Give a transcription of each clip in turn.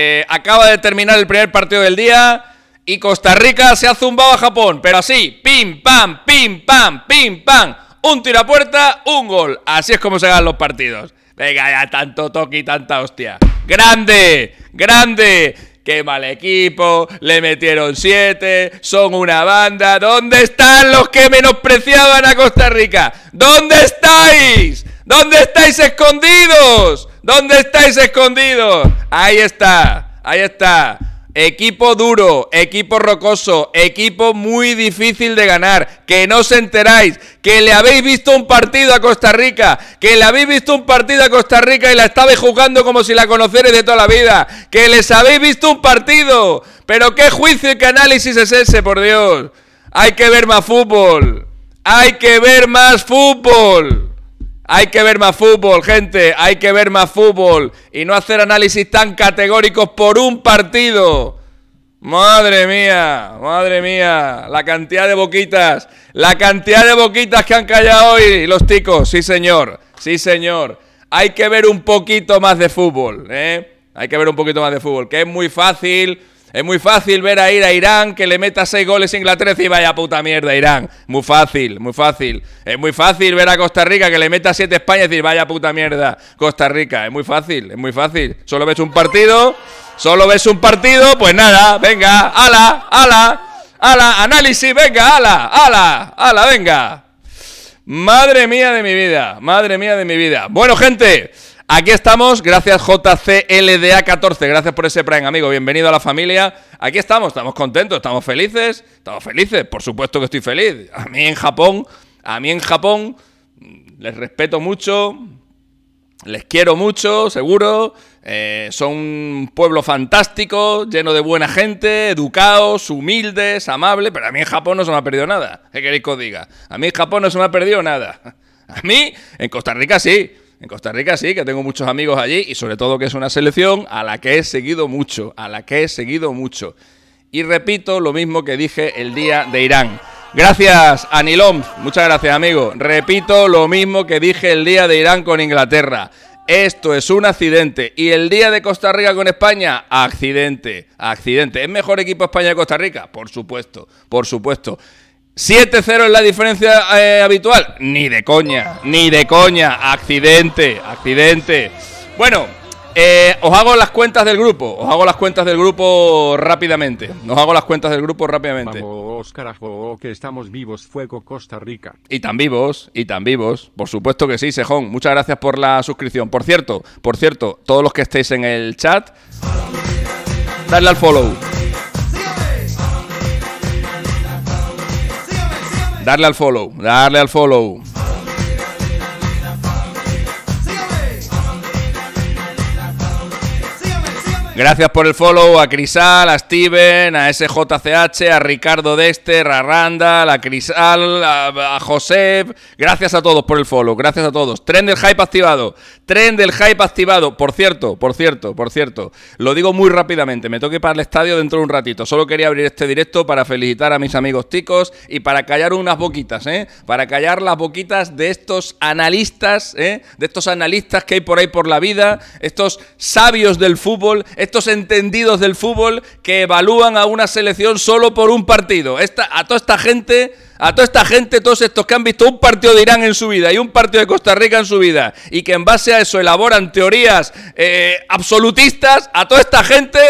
Eh, acaba de terminar el primer partido del día y Costa Rica se ha zumbado a Japón, pero así, pim, pam, pim, pam, pim, pam. Un tiro a puerta, un gol. Así es como se ganan los partidos. Venga, ya tanto toque y tanta hostia. ¡Grande! ¡Grande! ¡Qué mal equipo! Le metieron siete, son una banda. ¿Dónde están los que menospreciaban a Costa Rica? ¿Dónde estáis? ¿Dónde estáis escondidos? ¿Dónde estáis escondidos? Ahí está, ahí está. Equipo duro, equipo rocoso, equipo muy difícil de ganar, que no os enteráis, que le habéis visto un partido a Costa Rica, que le habéis visto un partido a Costa Rica y la estabais jugando como si la conocierais de toda la vida, que les habéis visto un partido, pero qué juicio y qué análisis es ese, por Dios. Hay que ver más fútbol, hay que ver más fútbol. Hay que ver más fútbol, gente. Hay que ver más fútbol. Y no hacer análisis tan categóricos por un partido. Madre mía, madre mía. La cantidad de boquitas. La cantidad de boquitas que han callado hoy los ticos. Sí, señor. Sí, señor. Hay que ver un poquito más de fútbol. ¿eh? Hay que ver un poquito más de fútbol. Que es muy fácil es muy fácil ver a ir a Irán que le meta seis goles a Inglaterra y vaya puta mierda Irán. Muy fácil, muy fácil. Es muy fácil ver a Costa Rica que le meta siete España y decir vaya puta mierda Costa Rica. Es muy fácil, es muy fácil. Solo ves un partido, solo ves un partido, pues nada, venga, ala, ala, ala, análisis, venga, ala, ala, ala, venga. Madre mía de mi vida, madre mía de mi vida. Bueno, gente. Aquí estamos, gracias JCLDA14, gracias por ese Prime, amigo, bienvenido a la familia. Aquí estamos, estamos contentos, estamos felices, estamos felices, por supuesto que estoy feliz. A mí en Japón, a mí en Japón, mm, les respeto mucho, les quiero mucho, seguro. Eh, son un pueblo fantástico, lleno de buena gente, educados, humildes, amables, pero a mí en Japón no se me ha perdido nada. ¿Qué que os diga? A mí en Japón no se me ha perdido nada. A mí, en Costa Rica sí. En Costa Rica sí, que tengo muchos amigos allí y sobre todo que es una selección a la que he seguido mucho, a la que he seguido mucho. Y repito lo mismo que dije el día de Irán. Gracias, Anilom. Muchas gracias, amigo. Repito lo mismo que dije el día de Irán con Inglaterra. Esto es un accidente. Y el día de Costa Rica con España, accidente. Accidente. ¿Es mejor equipo España que Costa Rica? Por supuesto, por supuesto. 7-0 es la diferencia eh, habitual. Ni de coña, ni de coña. Accidente, accidente. Bueno, eh, os hago las cuentas del grupo. Os hago las cuentas del grupo rápidamente. Os hago las cuentas del grupo rápidamente. Vamos, carajo, que estamos vivos, fuego Costa Rica. Y tan vivos, y tan vivos. Por supuesto que sí, Sejón. Muchas gracias por la suscripción. Por cierto, por cierto, todos los que estéis en el chat, darle al follow. darle al follow, darle al follow. Gracias por el follow a Crisal, a Steven, a SJCH, a Ricardo Dester, a Randall, a Crisal, a, Joseph, Gracias a todos por el follow, gracias a todos. Tren del hype activado, tren del hype activado. Por cierto, por cierto, por cierto, lo digo muy rápidamente, me toque para el estadio dentro de un ratito. Solo quería abrir este directo para felicitar a mis amigos ticos y para callar unas boquitas, ¿eh? Para callar las boquitas de estos analistas, ¿eh? De estos analistas que hay por ahí por la vida, estos sabios del fútbol, estos entendidos del fútbol que evalúan a una selección solo por un partido. Esta, a toda esta gente, a toda esta gente, todos estos que han visto un partido de Irán en su vida y un partido de Costa Rica en su vida, y que en base a eso elaboran teorías eh, absolutistas, a toda esta gente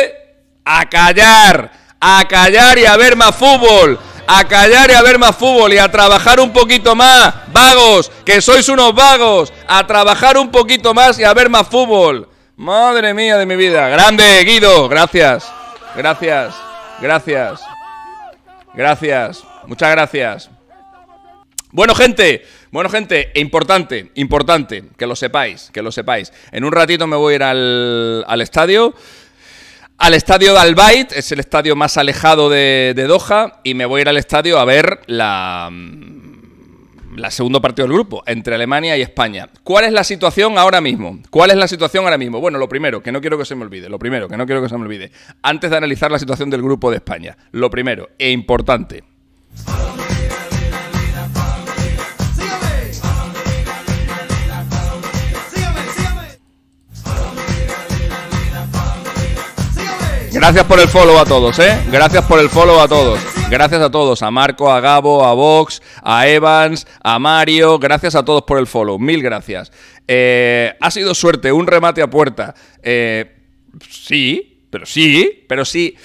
a callar, a callar y a ver más fútbol a callar y a ver más fútbol y a trabajar un poquito más. Vagos, que sois unos vagos, a trabajar un poquito más y a ver más fútbol. Madre mía de mi vida. Grande, Guido. Gracias. Gracias. Gracias. Gracias. Muchas gracias. Bueno, gente. Bueno, gente, importante, importante, que lo sepáis, que lo sepáis. En un ratito me voy a ir al, al estadio. Al estadio de es el estadio más alejado de, de Doha, y me voy a ir al estadio a ver la, la segunda partido del grupo, entre Alemania y España. ¿Cuál es la situación ahora mismo? ¿Cuál es la situación ahora mismo? Bueno, lo primero, que no quiero que se me olvide, lo primero, que no quiero que se me olvide, antes de analizar la situación del grupo de España, lo primero e importante. Gracias por el follow a todos, ¿eh? Gracias por el follow a todos. Gracias a todos, a Marco, a Gabo, a Vox, a Evans, a Mario. Gracias a todos por el follow, mil gracias. Eh, ha sido suerte, un remate a puerta. Eh, sí, pero sí, pero sí,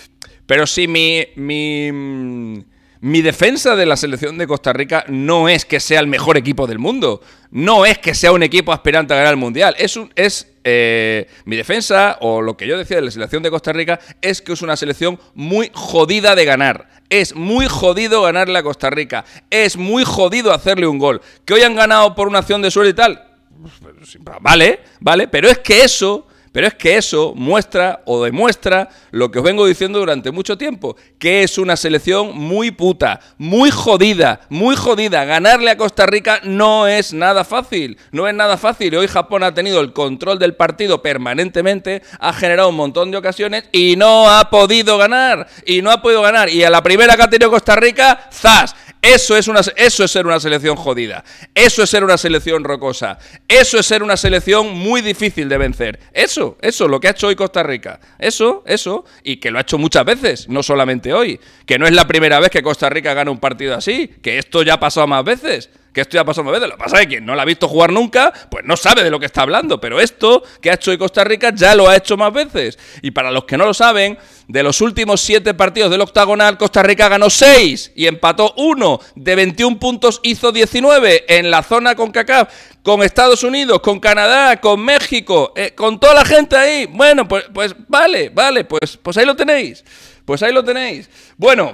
pero sí, mi, mm, mi, defensa de la selección de Costa Rica no es que sea el mejor equipo del mundo, no es que sea un equipo aspirante a ganar el Mundial, es, es eh, mi defensa o lo que yo decía de la selección de Costa Rica es que es una selección muy jodida de ganar. Es muy jodido ganarle a Costa Rica. Es muy jodido hacerle un gol. Que hoy han ganado por una acción de suerte y tal. Pues, pues, vale, vale, pero es que eso pero es que eso muestra o demuestra lo que os vengo diciendo durante mucho tiempo, que es una selección muy puta, muy jodida, muy jodida. Ganarle a Costa Rica no es nada fácil, no es nada fácil. Hoy Japón ha tenido el control del partido permanentemente, ha generado un montón de ocasiones y no ha podido ganar, y no ha podido ganar. Y a la primera que ha tenido Costa Rica, ¡zas! Eso es, una, eso es ser una selección jodida. Eso es ser una selección rocosa. Eso es ser una selección muy difícil de vencer. Eso, eso, lo que ha hecho hoy Costa Rica. Eso, eso. Y que lo ha hecho muchas veces, no solamente hoy. Que no es la primera vez que Costa Rica gana un partido así. Que esto ya ha pasado más veces que esto ya pasó más veces. Lo que pasa es que quien no la ha visto jugar nunca, pues no sabe de lo que está hablando. Pero esto que ha hecho hoy Costa Rica ya lo ha hecho más veces. Y para los que no lo saben, de los últimos siete partidos del octagonal, Costa Rica ganó seis y empató uno. De 21 puntos hizo 19 en la zona con Cacap, con Estados Unidos, con Canadá, con México, eh, con toda la gente ahí. Bueno, pues, pues vale, vale, pues, pues ahí lo tenéis. Pues ahí lo tenéis. Bueno.